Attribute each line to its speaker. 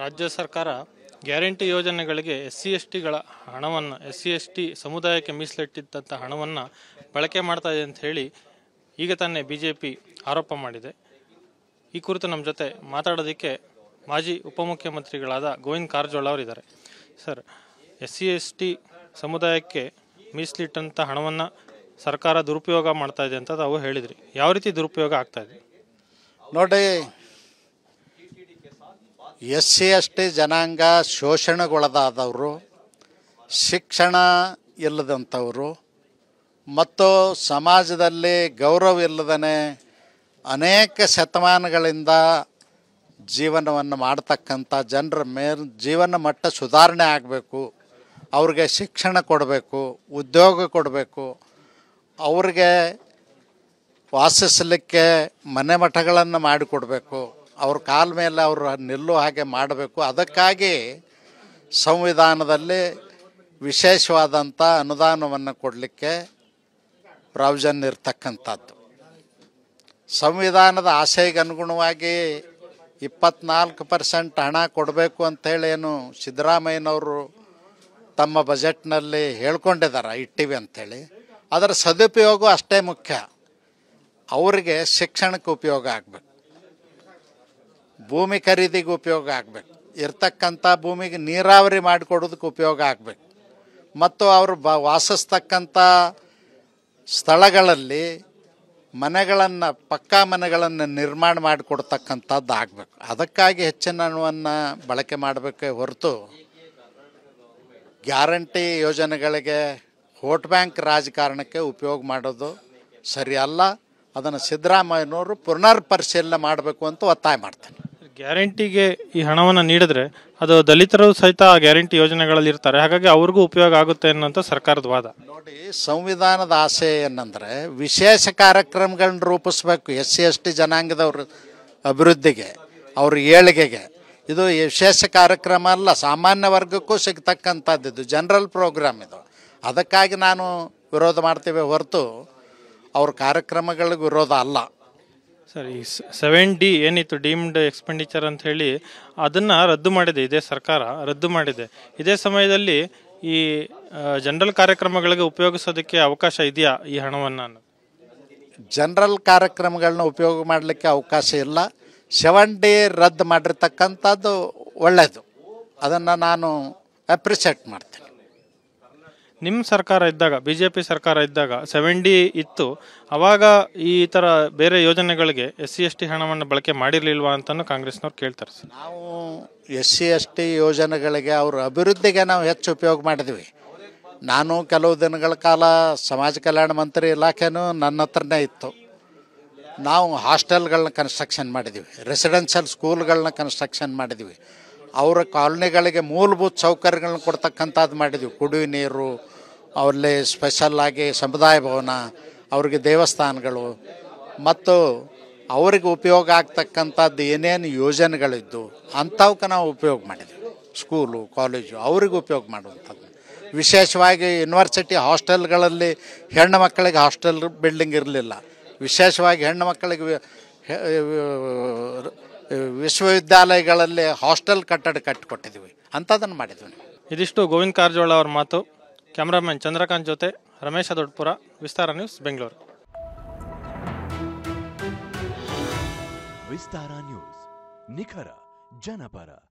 Speaker 1: ರಾಜ್ಯ ಸರ್ಕಾರ ಗ್ಯಾರಂಟಿ ಯೋಜನೆಗಳಿಗೆ ಎಸ್ ಸಿ ಎಸ್ ಟಿಗಳ ಹಣವನ್ನು ಎಸ್ ಸಿ ಎಸ್ ಟಿ ಸಮುದಾಯಕ್ಕೆ ಮೀಸಲಿಟ್ಟಿದ್ದಂಥ ಹಣವನ್ನು ಬಳಕೆ ಮಾಡ್ತಾ ಇದೆ ಅಂತ ಹೇಳಿ ಈಗ ತಾನೇ ಬಿ ಜೆ ಪಿ ಆರೋಪ ಮಾಡಿದೆ ಈ ಕುರಿತು ನಮ್ಮ ಜೊತೆ ಮಾತಾಡೋದಕ್ಕೆ ಮಾಜಿ ಉಪಮುಖ್ಯಮಂತ್ರಿಗಳಾದ ಗೋವಿಂದ ಕಾರಜೋಳ ಅವರಿದ್ದಾರೆ sir S C S T ಸಮುದಾಯಕ್ಕೆ ಮೀಸಲಿಟ್ಟಂಥ ಹಣವನ್ನು ಸರ್ಕಾರ ದುರುಪಯೋಗ ಮಾಡ್ತಾ ಇದೆ ಅಂತ ತಾವು ಹೇಳಿದ್ರಿ ಯಾವ ರೀತಿ ದುರುಪಯೋಗ ಆಗ್ತಾ ಇದೆ ನೋಡಿ ಎಸ್
Speaker 2: ಸಿ ಎಸ್ ಟಿ ಜನಾಂಗ ಶೋಷಣೆಗೊಳದಾದವರು ಶಿಕ್ಷಣ ಇಲ್ಲದಂಥವರು ಮತ್ತು ಸಮಾಜದಲ್ಲಿ ಗೌರವ ಇಲ್ಲದೇ ಅನೇಕ ಶತಮಾನಗಳಿಂದ ಜೀವನವನ್ನು ಮಾಡತಕ್ಕಂಥ ಜನರ ಮೇ ಜೀವನ ಮಟ್ಟ ಸುಧಾರಣೆ ಆಗಬೇಕು ಅವ್ರಿಗೆ ಶಿಕ್ಷಣ ಕೊಡಬೇಕು ಉದ್ಯೋಗ ಕೊಡಬೇಕು ಅವ್ರಿಗೆ ವಾಸಿಸಲಿಕ್ಕೆ ಮನೆ ಮಠಗಳನ್ನು ಮಾಡಿಕೊಡಬೇಕು ಅವ್ರ ಕಾಲ ಮೇಲೆ ಅವರು ನಿಲ್ಲೋ ಹಾಗೆ ಮಾಡಬೇಕು ಅದಕ್ಕಾಗಿ ಸಂವಿಧಾನದಲ್ಲಿ ವಿಶೇಷವಾದಂಥ ಅನುದಾನವನ್ನು ಕೊಡಲಿಕ್ಕೆ ಪ್ರಾವಿಷನ್ ಇರ್ತಕ್ಕಂಥದ್ದು ಸಂವಿಧಾನದ ಆಶೆಗೆ ಅನುಗುಣವಾಗಿ ಇಪ್ಪತ್ನಾಲ್ಕು ಪರ್ಸೆಂಟ್ ಹಣ ಕೊಡಬೇಕು ಏನು ಸಿದ್ದರಾಮಯ್ಯನವರು ತಮ್ಮ ಬಜೆಟ್ನಲ್ಲಿ ಹೇಳ್ಕೊಂಡಿದ್ದಾರೆ ಇಟ್ಟಿವಿ ಅಂಥೇಳಿ ಅದರ ಸದುಪಯೋಗ ಅಷ್ಟೇ ಮುಖ್ಯ ಅವರಿಗೆ ಶಿಕ್ಷಣಕ್ಕೆ ಉಪಯೋಗ ಆಗಬೇಕು ಭೂಮಿ ಖರೀದಿಗೆ ಉಪಯೋಗ ಆಗಬೇಕು ಇರ್ತಕ್ಕಂಥ ಭೂಮಿಗೆ ನೀರಾವರಿ ಮಾಡಿಕೊಡೋದಕ್ಕೆ ಉಪಯೋಗ ಆಗಬೇಕು ಮತ್ತು ಅವರು ಬ ವಾಸಿಸ್ತಕ್ಕಂಥ ಸ್ಥಳಗಳಲ್ಲಿ ಮನೆಗಳನ್ನು ಪಕ್ಕಾ ಮನೆಗಳನ್ನು ನಿರ್ಮಾಣ ಮಾಡಿಕೊಡ್ತಕ್ಕಂಥದ್ದು ಆಗಬೇಕು ಅದಕ್ಕಾಗಿ ಹೆಚ್ಚಿನ ಹಣವನ್ನು ಬಳಕೆ ಮಾಡಬೇಕೇ ಹೊರತು ಗ್ಯಾರಂಟಿ ಯೋಜನೆಗಳಿಗೆ ವೋಟ್ ಬ್ಯಾಂಕ್ ರಾಜಕಾರಣಕ್ಕೆ ಉಪಯೋಗ ಮಾಡೋದು ಸರಿಯಲ್ಲ ಅದನ್ನು ಸಿದ್ದರಾಮಯ್ಯನವರು ಪುನರ್ ಪರಿಶೀಲನೆ ಮಾಡಬೇಕು ಅಂತ ಒತ್ತಾಯ ಮಾಡ್ತೇನೆ
Speaker 1: ಗ್ಯಾರಂಟಿಗೆ ಈ ಹಣವನ್ನು ನೀಡಿದ್ರೆ ಅದು ದಲಿತರು ಸಹಿತ ಆ ಗ್ಯಾರಂಟಿ ಯೋಜನೆಗಳಲ್ಲಿ ಇರ್ತಾರೆ ಹಾಗಾಗಿ ಅವ್ರಿಗೂ ಉಪಯೋಗ ಆಗುತ್ತೆ ಅನ್ನೋಂಥ ಸರ್ಕಾರದ ವಾದ
Speaker 2: ನೋಡಿ ಸಂವಿಧಾನದ ಆಸೆ ಏನಂದರೆ ವಿಶೇಷ ಕಾರ್ಯಕ್ರಮಗಳನ್ನ ರೂಪಿಸ್ಬೇಕು ಎಸ್ ಸಿ ಎಸ್ ಟಿ ಜನಾಂಗದವ್ರ ಅಭಿವೃದ್ಧಿಗೆ ಅವ್ರ ಏಳಿಗೆಗೆ ಇದು ವಿಶೇಷ ಕಾರ್ಯಕ್ರಮ ಅಲ್ಲ ಸಾಮಾನ್ಯ ವರ್ಗಕ್ಕೂ ಸಿಗ್ತಕ್ಕಂಥದ್ದು ಜನರಲ್ ಪ್ರೋಗ್ರಾಮ್ ಇದು ಅದಕ್ಕಾಗಿ ನಾನು ವಿರೋಧ ಮಾಡ್ತೇವೆ ಹೊರತು ಅವ್ರ ಕಾರ್ಯಕ್ರಮಗಳಿಗೆ ವಿರೋಧ ಅಲ್ಲ
Speaker 1: ಸರ್ ಈ ಸೆವೆನ್ ಡಿ ಏನಿತ್ತು ಡೀಮ್ಡ್ ಎಕ್ಸ್ಪೆಂಡಿಚರ್ ಅಂತ ಹೇಳಿ ಅದನ್ನು ರದ್ದು ಮಾಡಿದೆ ಇದೇ ಸರ್ಕಾರ ರದ್ದು ಮಾಡಿದೆ ಇದೇ ಸಮಯದಲ್ಲಿ ಈ ಜನರಲ್ ಕಾರ್ಯಕ್ರಮಗಳಿಗೆ ಉಪಯೋಗಿಸೋದಕ್ಕೆ ಅವಕಾಶ ಇದೆಯಾ ಈ ಹಣವನ್ನು ಜನರಲ್ ಕಾರ್ಯಕ್ರಮಗಳನ್ನ
Speaker 2: ಉಪಯೋಗ ಮಾಡಲಿಕ್ಕೆ ಅವಕಾಶ ಇಲ್ಲ ಸೆವೆನ್ ಡಿ ರದ್ದು ಮಾಡಿರ್ತಕ್ಕಂಥದ್ದು ಒಳ್ಳೆಯದು ಅದನ್ನು ನಾನು ಅಪ್ರಿಷಿಯೇಟ್ ಮಾಡ್ತೀನಿ
Speaker 1: ನಿಮ್ಮ ಸರ್ಕಾರ ಇದ್ದಾಗ ಬಿ ಜೆ ಪಿ ಸರ್ಕಾರ ಇದ್ದಾಗ ಸೆವೆನ್ ಇತ್ತು ಅವಾಗ ಈ ಥರ ಬೇರೆ ಯೋಜನೆಗಳಿಗೆ ಎಸ್ ಸಿ ಎಸ್ ಟಿ ಹಣವನ್ನು ಬಳಕೆ ಮಾಡಿರಲಿಲ್ವಾ ಅಂತಲೂ ಕಾಂಗ್ರೆಸ್ನವ್ರು ಕೇಳ್ತಾರೆ ಸರ್ ನಾವು
Speaker 2: ಎಸ್ ಸಿ ಎಸ್ ಟಿ ಯೋಜನೆಗಳಿಗೆ ಅವ್ರ ಅಭಿವೃದ್ಧಿಗೆ ನಾವು ಹೆಚ್ಚು ಉಪಯೋಗ ಮಾಡಿದ್ವಿ ನಾನು ಕೆಲವು ದಿನಗಳ ಕಾಲ ಸಮಾಜ ಕಲ್ಯಾಣ ಮಂತ್ರಿ ಇಲಾಖೆನೂ ನನ್ನ ಹತ್ರನೇ ಇತ್ತು ನಾವು ಹಾಸ್ಟೆಲ್ಗಳನ್ನ ಕನ್ಸ್ಟ್ರಕ್ಷನ್ ಮಾಡಿದ್ವಿ ರೆಸಿಡೆನ್ಷಿಯಲ್ ಸ್ಕೂಲ್ಗಳನ್ನ ಕನ್ಸ್ಟ್ರಕ್ಷನ್ ಮಾಡಿದ್ವಿ ಅವರ ಕಾಲೋನಿಗಳಿಗೆ ಮೂಲಭೂತ ಸೌಕರ್ಯಗಳನ್ನ ಕೊಡ್ತಕ್ಕಂಥದ್ದು ಮಾಡಿದ್ವಿ ಕುಡಿಯುವ ನೀರು ಅವರಲ್ಲಿ ಸ್ಪೆಷಲ್ಲಾಗಿ ಸಮುದಾಯ ಭವನ ಅವ್ರಿಗೆ ದೇವಸ್ಥಾನಗಳು ಮತ್ತು ಅವ್ರಿಗೆ ಉಪಯೋಗ ಆಗ್ತಕ್ಕಂಥದ್ದು ಏನೇನು ಯೋಜನೆಗಳಿದ್ದು ಅಂಥವಕ್ಕೆ ನಾವು ಉಪಯೋಗ ಮಾಡಿದ್ವಿ ಸ್ಕೂಲು ಕಾಲೇಜು ಅವ್ರಿಗೆ ಉಪಯೋಗ ಮಾಡುವಂಥದ್ದು ವಿಶೇಷವಾಗಿ ಯೂನಿವರ್ಸಿಟಿ ಹಾಸ್ಟೆಲ್ಗಳಲ್ಲಿ ಹೆಣ್ಣು ಮಕ್ಕಳಿಗೆ ಹಾಸ್ಟೆಲ್ ಬಿಲ್ಡಿಂಗ್ ಇರಲಿಲ್ಲ ವಿಶೇಷವಾಗಿ ಹೆಣ್ಣು ಮಕ್ಕಳಿಗೆ ವಿಶ್ವವಿದ್ಯಾಲಯಗಳಲ್ಲಿ ಹಾಸ್ಟೆಲ್
Speaker 1: ಕಟ್ಟಡ ಕಟ್ಟಿಕೊಟ್ಟಿದ್ವಿ ಅಂಥದ್ದನ್ನು ಮಾಡಿದ್ವಿ ಇದಿಷ್ಟು ಗೋವಿಂದ ಕಾರಜೋಳ ಅವ್ರ ಮಾತು ಕ್ಯಾಮರಾಮನ್ ಚಂದ್ರಕಾಂತ್ ಜೊತೆ ರಮೇಶ ದೊಡ್ಡಪುರ ವಿಸ್ತಾರ ನ್ಯೂಸ್ ಬೆಂಗಳೂರು ವಿಸ್ತಾರ ನ್ಯೂಸ್ ನಿಖರ ಜನಪರ